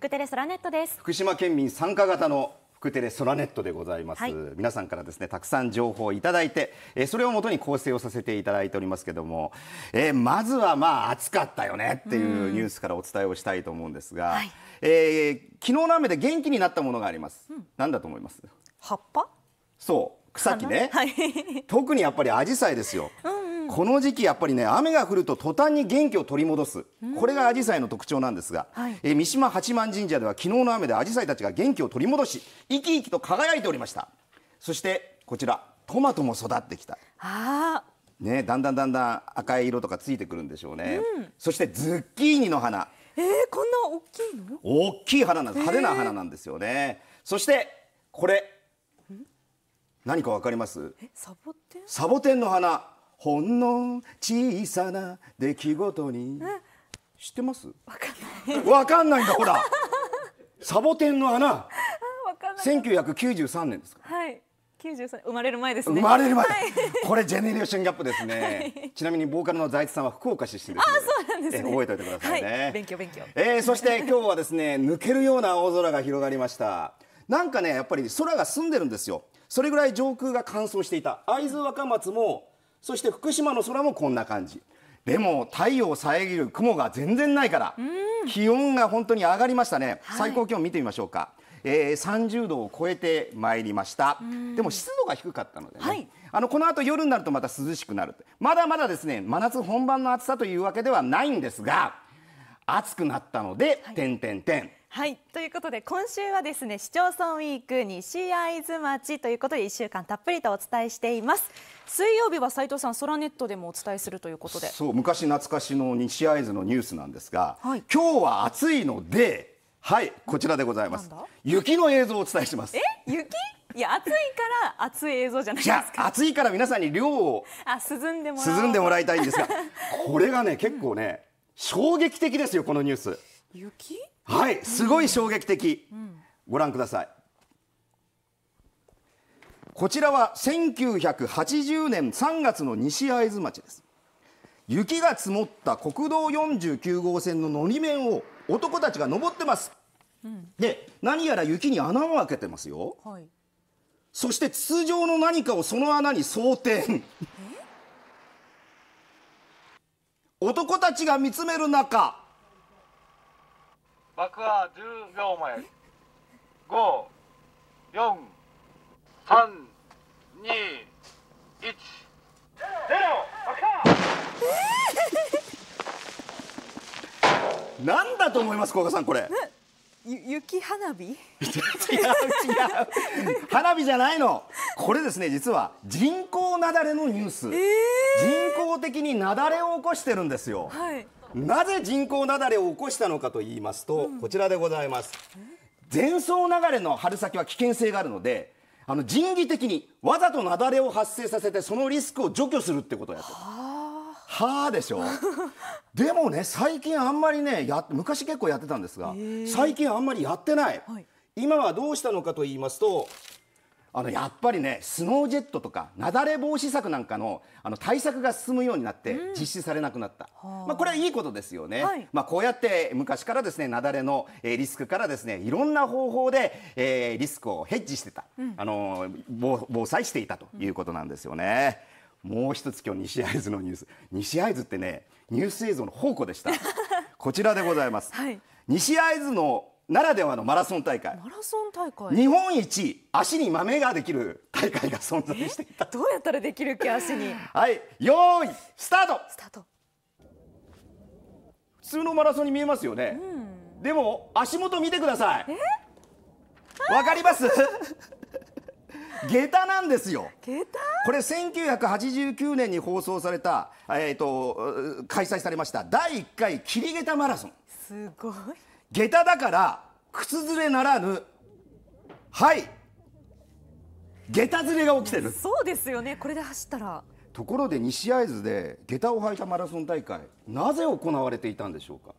福テレソラネットです福島県民参加型の福テレソラネットでございます、はい、皆さんからですねたくさん情報をいただいて、えー、それをもとに構成をさせていただいておりますけども、えー、まずはまあ暑かったよねっていうニュースからお伝えをしたいと思うんですが、はい、えー、昨日の雨で元気になったものがあります、うん、何だと思います葉っぱそう草木ね、はい、特にやっぱり紫陽花ですよ、うんこの時期やっぱりね雨が降ると途端に元気を取り戻す、これがアジサイの特徴なんですが、はい、え三島八幡神社では昨日の雨でアジサイたちが元気を取り戻し生き生きと輝いておりましたそしてこちらトマトも育ってきたあね、だんだんだんだん赤い色とかついてくるんでしょうね、うん、そしてズッキーニの花えー、こんな大きいの大きい花なんです派手な花なんですよね、えー、そしてこれ何かわかりますサボテンサボテンの花ほんの小さな出来事に知ってますわかんないわかんないんだほら サボテンの穴千九百九十三年ですかはい九十三、生まれる前ですね生まれる前、はい、これジェネレーションギャップですね、はい、ちなみにボーカルの財津さんは福岡出身ですあそうなんですね覚えておいてくださいね、はい、勉強勉強、えー、そして今日はですね抜けるような青空が広がりましたなんかねやっぱり空が澄んでるんですよそれぐらい上空が乾燥していた会津若松もそして福島の空もこんな感じでも太陽を遮る雲が全然ないから、気温が本当に上がりましたね、最高気温見てみましょうか、えー、30度を超えてまいりました、でも湿度が低かったのでね、はい、あのこの後夜になるとまた涼しくなるまだまだですね真夏本番の暑さというわけではないんですが暑くなったので、はい、んてん。はいということで今週はですね市町村ウィーク西会津町ということで1週間たっぷりとお伝えしています水曜日は斉藤さん空ネットでもお伝えするということでそう昔懐かしの西会津のニュースなんですが、はい、今日は暑いのではいこちらでございます雪の映像をお伝えしますえ雪いや暑いから暑い映像じゃないですか暑いから皆さんに涼をあ涼んでも涼んでもらいたいんですがこれがね結構ね衝撃的ですよこのニュース雪はい、すごい衝撃的。ご覧ください。こちらは1980年3月の西会津町です。雪が積もった国道49号線ののり面を男たちが登ってます。うん、で、何やら雪に穴を開けてますよ。はい、そして筒状の何かをその穴に装填。男たちが見つめる中、爆破10秒前54321ゼロなんだと思います小賀さんこれ雪花火 違う違う花火じゃないのこれですね実は人工雪崩のニュース、えー、人工的に雪崩を起こしてるんですよ、はいなぜ人口雪崩を起こしたのかと言いますと、こちらでございます前走流れの春先は危険性があるのであの人為的にわざと雪崩を発生させてそのリスクを除去するってことをやってはあでしょ でもね最近あんまりねや昔結構やってたんですが最近あんまりやってない、はい、今はどうしたのかと言いますとあのやっぱりねスノージェットとか雪崩防止策なんかのあの対策が進むようになって実施されなくなった、うん、まあ、これはいいことですよね、はい、まあ、こうやって昔からですね雪崩のリスクからですねいろんな方法で、えー、リスクをヘッジしてた、うん、あの防災していたということなんですよね。もう一つ今日西会津のニュース西会津ってねニュース映像の宝庫でした こちらでございます、はい、西会津のならではのマラソン大会マラソン大会日本一足に豆ができる大会が存在していたどうやったらできるっけ足にはい用意スタートスタート普通のマラソンに見えますよね、うん、でも足元見てくださいわかります下駄なんですよ下駄これ1989年に放送された、えーと、開催されました第1回桐下駄マラソンすごい下駄だから靴ずれならぬはい下駄ずれが起きてるそうですよねこれで走ったらところで西会津で下駄を履いたマラソン大会なぜ行われていたんでしょうか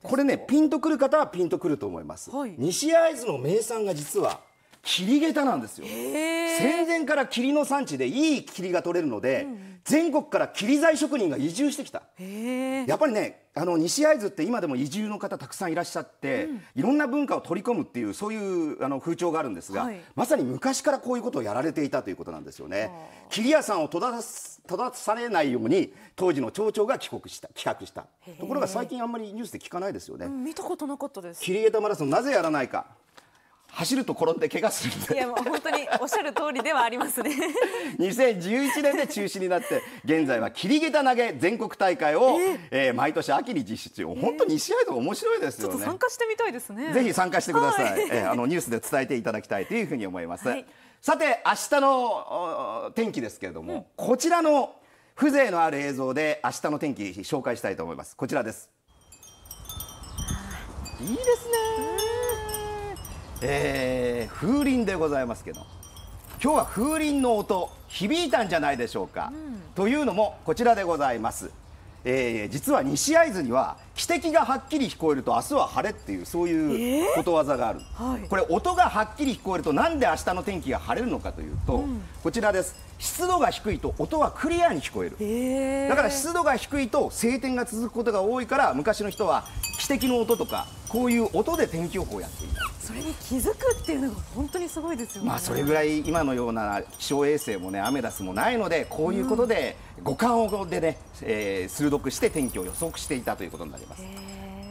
これねピンとくる方はピンとくると思います、はい、西会津の名産が実は霧下駄なんですよ戦前から霧の産地でいい霧が取れるので、うん、全国から霧材職人が移住してきたやっぱりねあの西会津って今でも移住の方たくさんいらっしゃって、うん、いろんな文化を取り込むっていうそういうあの風潮があるんですが、はい、まさに昔からこういうことをやられていたということなんですよね桐屋さんを閉ざ閉ざされないように当時の町長が帰国した企画したところが最近あんまりニュースで聞かないですよね、うん、見たことなかったですマラソンなぜやらないか走ると転んで怪我するいやもう本当におっしゃる通りではありますね2011 年で中止になって現在は切り下駄投げ全国大会を、えー、毎年秋に実施中本当に試合とか面白いですよね、えー、参加してみたいですねぜひ参加してください、はい、えー、あのニュースで伝えていただきたいというふうに思います、はい、さて明日の天気ですけれども、うん、こちらの風情のある映像で明日の天気紹介したいと思いますこちらですいいですねえー、風鈴でございますけど今日は風鈴の音響いたんじゃないでしょうか、うん、というのもこちらでございます、えー、実は西会津には汽笛がはっきり聞こえると明日は晴れっていうそういうことわざがある、えーはい、これ音がはっきり聞こえるとなんで明日の天気が晴れるのかというと、うん、こちらです湿度が低いと音はクリアに聞こえる、えー、だから湿度が低いと晴天が続くことが多いから昔の人は汽笛の音とかこういう音で天気予報をやっていたそれに気づくっていうのが本当にすごいですよね、まあ、それぐらい今のような気象衛星もねアメダスもないのでこういうことで五感をでね、えー、鋭くして天気を予測していたということになります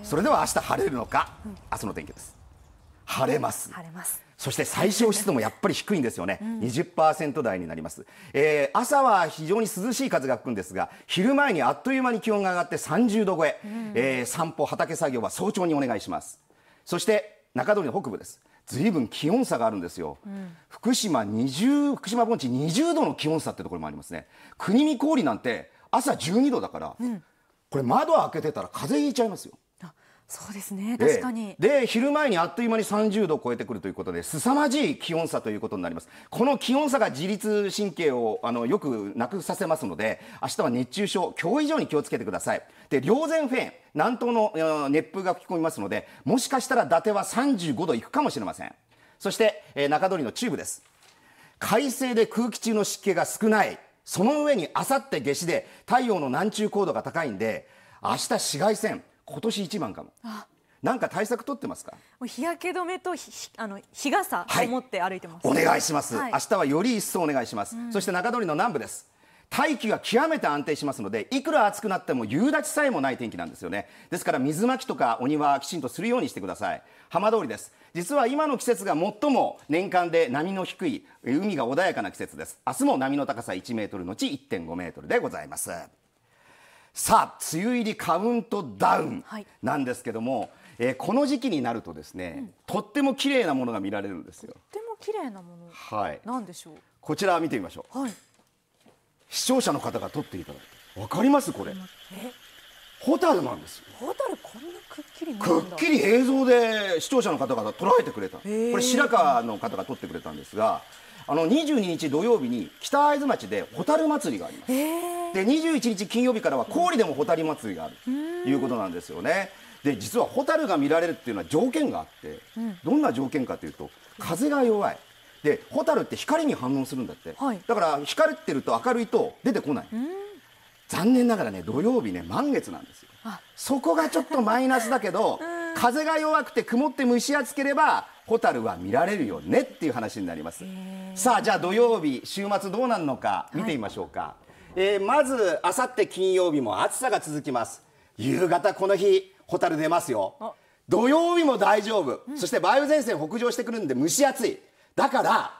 それでは明日晴れるのか、明日の天気です晴れます晴れますそして最小湿度もやっぱり低いんですよね、20%台になります、えー、朝は非常に涼しい風が吹くんですが、昼前にあっという間に気温が上がって30度超え、えー、散歩、畑作業は早朝にお願いします、そして中通りの北部です、ずいぶん気温差があるんですよ、うん、福島20福島盆地20度の気温差ってところもありますね、国見氷なんて朝12度だから、これ、窓開けてたら風邪ひいちゃいますよ。そうですね確かにで昼前にあっという間に30度を超えてくるということで凄まじい気温差ということになりますこの気温差が自律神経をあのよくなくさせますので明日は熱中症今日以上に気をつけてくださいで両前フェーン南東の熱風が吹き込みますのでもしかしたら伊達は35度いくかもしれませんそして、えー、中通りの中部です快晴で空気中の湿気が少ないその上にあさって夏至で太陽の南中高度が高いんで明日紫外線今年一番かも。なんか対策取ってますか。日焼け止めとあの日傘を持って歩いてます。はい、お願いします、はい、明日はより一層お願いします。うん、そして中通りの南部です。大気が極めて安定しますのでいくら暑くなっても夕立さえもない天気なんですよねですから水まきとかお庭きちんとするようにしてください浜通りです実は今の季節が最も年間で波の低い海が穏やかな季節です明日も波の高さ1メートルのち1.5メートルでございますさあ、梅雨入りカウントダウンなんですけども、はい、えー、この時期になるとですね、うん、とっても綺麗なものが見られるんですよ。とっても綺麗なもの。はい。なんでしょう。こちら見てみましょう。はい。視聴者の方が撮っていただいて、わかりますこれ。え？ホタルなんですよ。ホタルこんなくっきりくっきり映像で視聴者の方が捉えてくれた。これ白川の方が撮ってくれたんですが。えーあの22日土曜日に北会津町で蛍祭りがありますで21日金曜日からは氷でも蛍祭りがあるということなんですよねで実は蛍が見られるっていうのは条件があって、どんな条件かというと風が弱いで蛍って光に反応するんだって、はい、だから光ってると明るいと出てこない、残念ながらね土曜日ね満月なんですよそこがちょっとマイナスだけど 風が弱くて曇って蒸し暑ければ蛍は見られるよねっていう話になりますさあじゃあ土曜日週末どうなるのか見てみましょうか、はい、えー、まずあさって金曜日も暑さが続きます夕方この日蛍出ますよ土曜日も大丈夫、うん、そして梅雨前線北上してくるんで蒸し暑いだから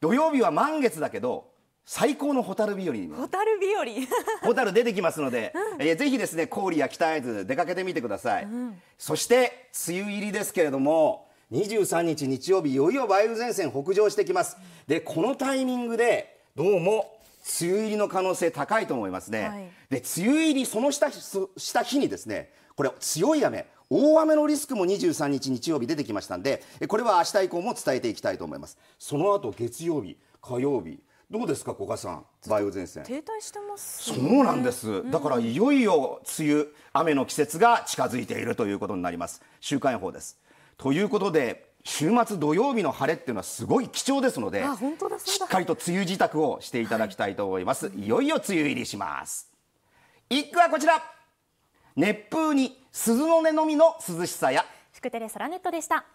土曜日は満月だけど最高の蛍日和に、ね、蛍日和蛍 出てきますので、うん、えー、ぜひですね氷や北会津出かけてみてください、うん、そして梅雨入りですけれども23日日曜日、いよいよ梅雨前線北上してきます。で、このタイミングで、どうも、梅雨入りの可能性高いと思いますね。はい、で、梅雨入り、その下、した日にですね、これ、強い雨、大雨のリスクも23日日曜日出てきましたんで、これは明日以降も伝えていきたいと思います。その後、月曜日、火曜日、どうですか、古賀さん、梅雨前線。停滞してます、ね、そうなんです。だからいよいよ梅雨、雨の季節が近づいているということになります。週間予報です。ということで、週末土曜日の晴れっていうのはすごい貴重ですので、しっかりと梅雨支度をしていただきたいと思います。はい、いよいよ梅雨入りします。一句はこちら。熱風に鈴の音のみの涼しさや。福テレソラネットでした。